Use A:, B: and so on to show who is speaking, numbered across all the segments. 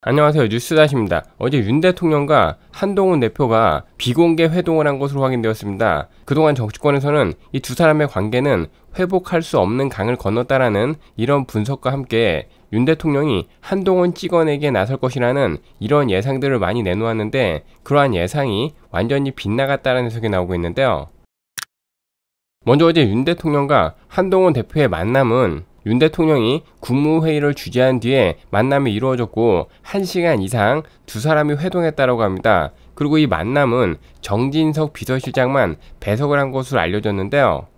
A: 안녕하세요. 뉴스다시입니다. 어제 윤 대통령과 한동훈 대표가 비공개 회동을 한 것으로 확인되었습니다. 그동안 정치권에서는 이 두 사람의 관계는 회복할 수 없는 강을 건넜다라는 이런 분석과 함께 윤 대통령이 한동훈 찍어내기에 나설 것이라는 이런 예상들을 많이 내놓았는데 그러한 예상이 완전히 빗나갔다라는 해석이 나오고 있는데요. 먼저 어제 윤 대통령과 한동훈 대표의 만남은 윤 대통령이 국무회의를 주재한 뒤에 만남이 이루어졌고 1시간 이상 두 사람이 회동했다고 합니다. 그리고 이 만남은 정진석 비서실장만 배석을 한 것으로 알려졌는데요.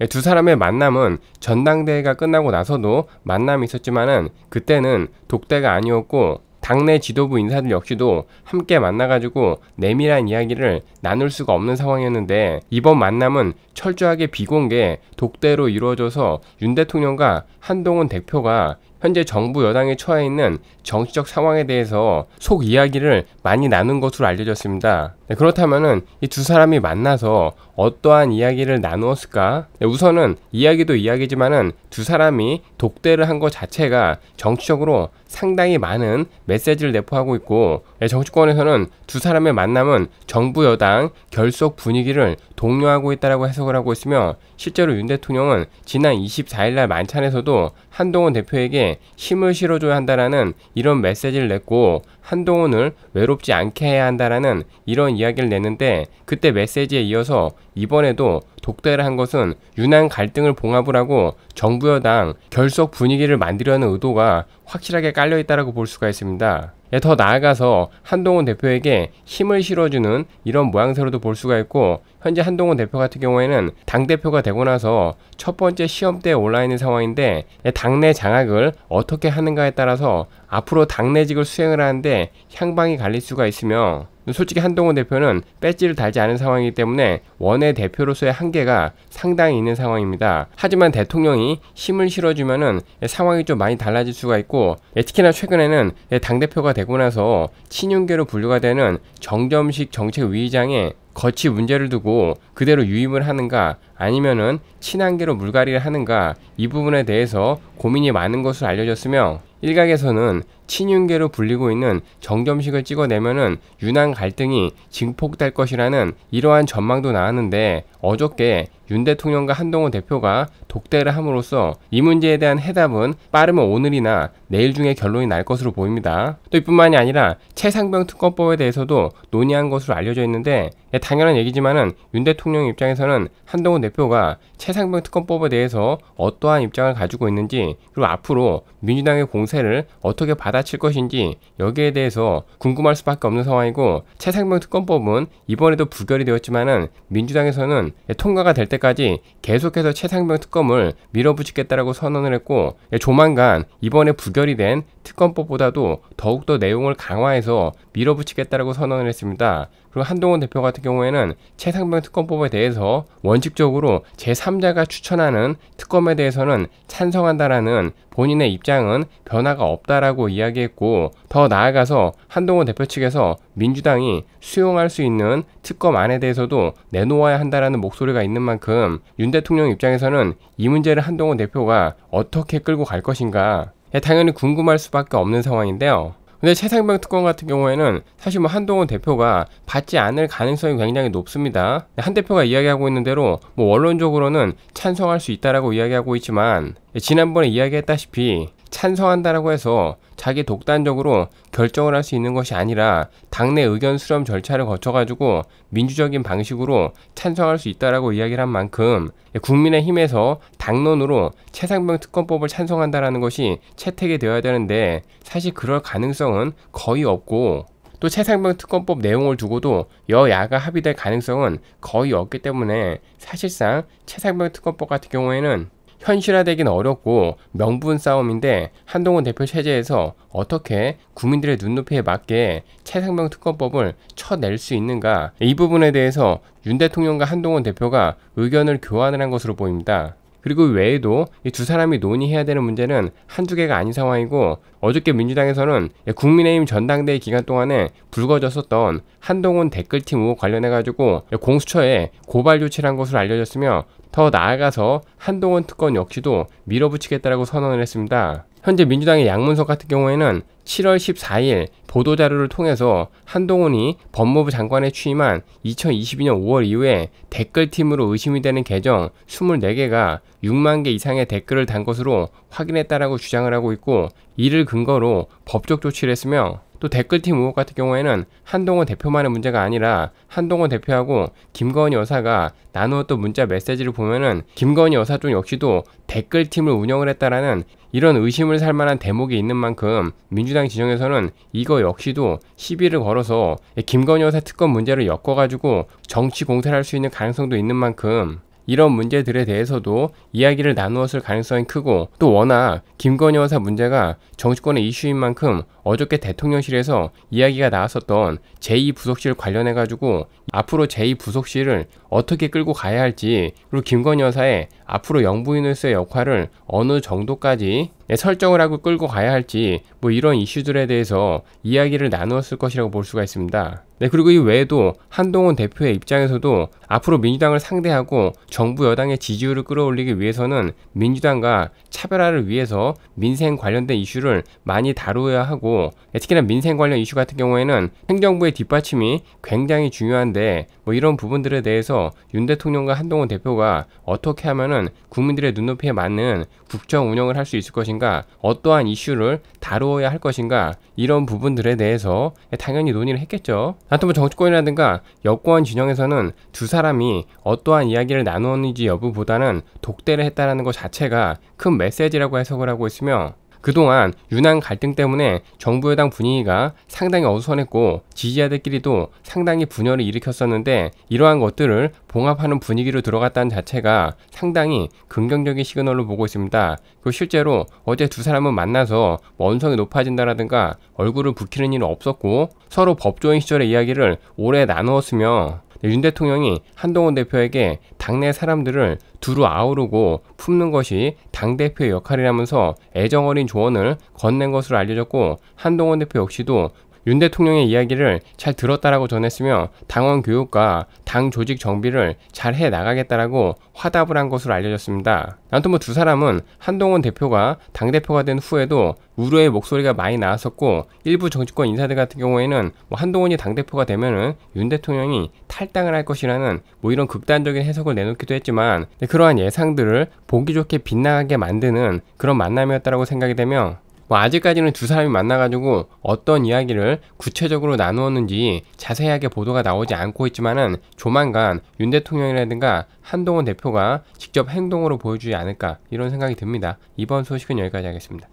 A: 예, 두 사람의 만남은 전당대회가 끝나고 나서도 만남이 있었지만 그때는 독대가 아니었고 당내 지도부 인사들 역시도 함께 만나가지고 내밀한 이야기를 나눌 수가 없는 상황이었는데 이번 만남은 철저하게 비공개 독대로 이루어져서 윤 대통령과 한동훈 대표가 현재 정부 여당에 처해 있는 정치적 상황에 대해서 속 이야기를 많이 나눈 것으로 알려졌습니다. 네, 그렇다면이 두 사람이 만나서 어떠한 이야기를 나누었을까? 네, 우선은 이야기도 이야기지만두 사람이 독대를 한 것 자체가 정치적으로 상당히 많은 메시지를 내포하고 있고 예, 정치권에서는 두 사람의 만남은 정부 여당 결속 분위기를 독려하고 있다고 해석을 하고 있으며 실제로 윤 대통령은 지난 24일 날 만찬에서도 한동훈 대표에게 힘을 실어줘야 한다라는 이런 메시지를 냈고 한동훈을 외롭지 않게 해야 한다라는 이런 이야기를 내는데 그때 메시지에 이어서 이번에도 독대를 한 것은 유난 갈등을 봉합을 하고 정부 여당 결속 분위기를 만들려는 의도가 확실하게 깔려 있다라고 볼 수가 있습니다. 예, 더 나아가서 한동훈 대표에게 힘을 실어주는 이런 모양새로도 볼 수가 있고 현재 한동훈 대표 같은 경우에는 당대표가 되고 나서 첫 번째 시험때 올라 있는 상황인데 예, 당내 장악을 어떻게 하는가에 따라서 앞으로 당내직을 수행을 하는데 향방이 갈릴 수가 있으며 솔직히 한동훈 대표는 배지를 달지 않은 상황이기 때문에 원외 대표로서의 한계가 상당히 있는 상황입니다. 하지만 대통령이 힘을 실어주면은 상황이 좀 많이 달라질 수가 있고 예, 특히나 최근에는 예, 당대표가 되고 나서 친윤계로 분류가 되는 정점식 정책위의장에 거치 문제를 두고 그대로 유임을 하는가 아니면은 친한계로 물갈이를 하는가 이 부분에 대해서 고민이 많은 것으로 알려졌으며 일각에서는 친윤계로 불리고 있는 정점식을 찍어내면은 유난 갈등이 증폭될 것이라는 이러한 전망도 나왔는데 어저께 윤 대통령과 한동훈 대표가 독대를 함으로써 이 문제에 대한 해답은 빠르면 오늘이나 내일 중에 결론이 날 것으로 보입니다. 또 이뿐만이 아니라 최상병 특검법에 대해서도 논의한 것으로 알려져 있는데 예, 당연한 얘기지만은 윤 대통령 입장에서는 한동훈 대표가 최상병 특검법에 대해서 어떠한 입장을 가지고 있는지 그리고 앞으로 민주당의 공세를 어떻게 받아 갈아칠 것인지 여기에 대해서 궁금할 수밖에 없는 상황이고 최상병 특검법은 이번에도 부결이 되었지만은 민주당에서는 통과가 될 때까지 계속해서 최상병 특검을 밀어붙이겠다라고 선언을 했고 조만간 이번에 부결이 된 특검법보다도 더욱더 내용을 강화해서 밀어붙이겠다라고 선언을 했습니다. 그리고 한동훈 대표 같은 경우에는 최상병 특검법에 대해서 원칙적으로 제3자가 추천하는 특검에 대해서는 찬성한다라는 본인의 입장은 변화가 없다라고 이야기했고 더 나아가서 한동훈 대표 측에서 민주당이 수용할 수 있는 특검안에 대해서도 내놓아야 한다라는 목소리가 있는 만큼 윤 대통령 입장에서는 이 문제를 한동훈 대표가 어떻게 끌고 갈 것인가 당연히 궁금할 수밖에 없는 상황인데요. 근데 최상병 특검 같은 경우에는 사실 뭐 한동훈 대표가 받지 않을 가능성이 굉장히 높습니다. 한 대표가 이야기하고 있는 대로 뭐 원론적으로는 찬성할 수 있다라고 이야기하고 있지만 지난번에 이야기했다시피 찬성한다라고 해서 자기 독단적으로 결정을 할 수 있는 것이 아니라 당내 의견 수렴 절차를 거쳐가지고 민주적인 방식으로 찬성할 수 있다라고 이야기를 한 만큼 국민의힘에서 당론으로 최상병 특검법을 찬성한다라는 것이 채택이 되어야 되는데 사실 그럴 가능성은 거의 없고 또 최상병 특검법 내용을 두고도 여야가 합의될 가능성은 거의 없기 때문에 사실상 최상병 특검법 같은 경우에는 현실화되긴 어렵고 명분 싸움인데 한동훈 대표 체제에서 어떻게 국민들의 눈높이에 맞게 최상병 특검법을 쳐낼 수 있는가 이 부분에 대해서 윤 대통령과 한동훈 대표가 의견을 교환을 한 것으로 보입니다. 그리고 외에도 이 두 사람이 논의해야 되는 문제는 한두 개가 아닌 상황이고 어저께 민주당에서는 국민의힘 전당대회 기간 동안에 불거졌었던 한동훈 댓글팀 의혹 관련해 가지고 공수처에 고발 조치를 한 것으로 알려졌으며 더 나아가서 한동훈 특권 역시도 밀어붙이겠다라고 선언을 했습니다. 현재 민주당의 양문석 같은 경우에는 7월 14일 보도자료를 통해서 한동훈이 법무부 장관에 취임한 2022년 5월 이후에 댓글팀으로 의심이 되는 계정 24개가 6만 개 이상의 댓글을 단 것으로 확인했다라고 주장을 하고 있고 이를 근거로 법적 조치를 했으며 또 댓글팀 의혹 같은 경우에는 한동훈 대표만의 문제가 아니라 한동훈 대표하고 김건희 여사가 나누었던 문자 메시지를 보면은 김건희 여사 쪽 역시도 댓글팀을 운영을 했다라는 이런 의심을 살 만한 대목이 있는 만큼 민주당 진영에서는 이거 역시도 시비를 걸어서 김건희 여사 특검 문제를 엮어가지고 정치 공세를 할 수 있는 가능성도 있는 만큼 이런 문제들에 대해서도 이야기를 나누었을 가능성이 크고 또 워낙 김건희 여사 문제가 정치권의 이슈인 만큼 어저께 대통령실에서 이야기가 나왔었던 제2부속실 관련해가지고 앞으로 제2부속실을 어떻게 끌고 가야 할지 그리고 김건희 여사의 앞으로 영부인으로서의 역할을 어느 정도까지 예, 설정을 하고 끌고 가야 할지 뭐 이런 이슈들에 대해서 이야기를 나누었을 것이라고 볼 수가 있습니다. 네, 그리고 이 외에도 한동훈 대표의 입장에서도 앞으로 민주당을 상대하고 정부 여당의 지지율을 끌어올리기 위해서는 민주당과 차별화를 위해서 민생 관련된 이슈를 많이 다루어야 하고 예, 특히나 민생 관련 이슈 같은 경우에는 행정부의 뒷받침이 굉장히 중요한데 뭐 이런 부분들에 대해서 윤 대통령과 한동훈 대표가 어떻게 하면은 국민들의 눈높이에 맞는 국정 운영을 할 수 있을 것인가, 어떠한 이슈를 다루어야 할 것인가, 이런 부분들에 대해서 당연히 논의를 했겠죠. 아무튼 뭐 정치권이라든가 여권 진영에서는 두 사람이 어떠한 이야기를 나누었는지 여부보다는 독대를 했다라는 것 자체가 큰 메시지라고 해석을 하고 있으며 그동안 유난 갈등 때문에 정부 여당 분위기가 상당히 어수선했고 지지자들끼리도 상당히 분열을 일으켰었는데 이러한 것들을 봉합하는 분위기로 들어갔다는 자체가 상당히 긍정적인 시그널로 보고 있습니다. 그 실제로 어제 두 사람은 만나서 원성이 높아진다라든가 얼굴을 붉히는 일은 없었고 서로 법조인 시절의 이야기를 오래 나누었으며 네, 윤 대통령이 한동훈 대표에게 당내 사람들을 두루 아우르고 품는 것이 당대표의 역할이라면서 애정 어린 조언을 건넨 것으로 알려졌고 한동훈 대표 역시도 윤 대통령의 이야기를 잘 들었다라고 전했으며 당원 교육과 당 조직 정비를 잘 해 나가겠다라고 화답을 한 것으로 알려졌습니다. 아무튼 뭐 두 사람은 한동훈 대표가 당대표가 된 후에도 우려의 목소리가 많이 나왔었고 일부 정치권 인사들 같은 경우에는 뭐 한동훈이 당대표가 되면은 윤 대통령이 탈당을 할 것이라는 뭐 이런 극단적인 해석을 내놓기도 했지만 네, 그러한 예상들을 보기 좋게 빗나가게 만드는 그런 만남이었다라고 생각이 되며 뭐 아직까지는 두 사람이 만나가지고 어떤 이야기를 구체적으로 나누었는지 자세하게 보도가 나오지 않고 있지만은 조만간 윤 대통령이라든가 한동훈 대표가 직접 행동으로 보여주지 않을까 이런 생각이 듭니다. 이번 소식은 여기까지 하겠습니다.